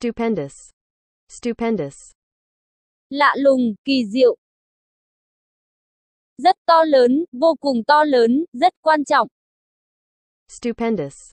Stupendous. Stupendous. Lạ lùng, kỳ diệu. Rất to lớn, vô cùng to lớn, rất quan trọng. Stupendous.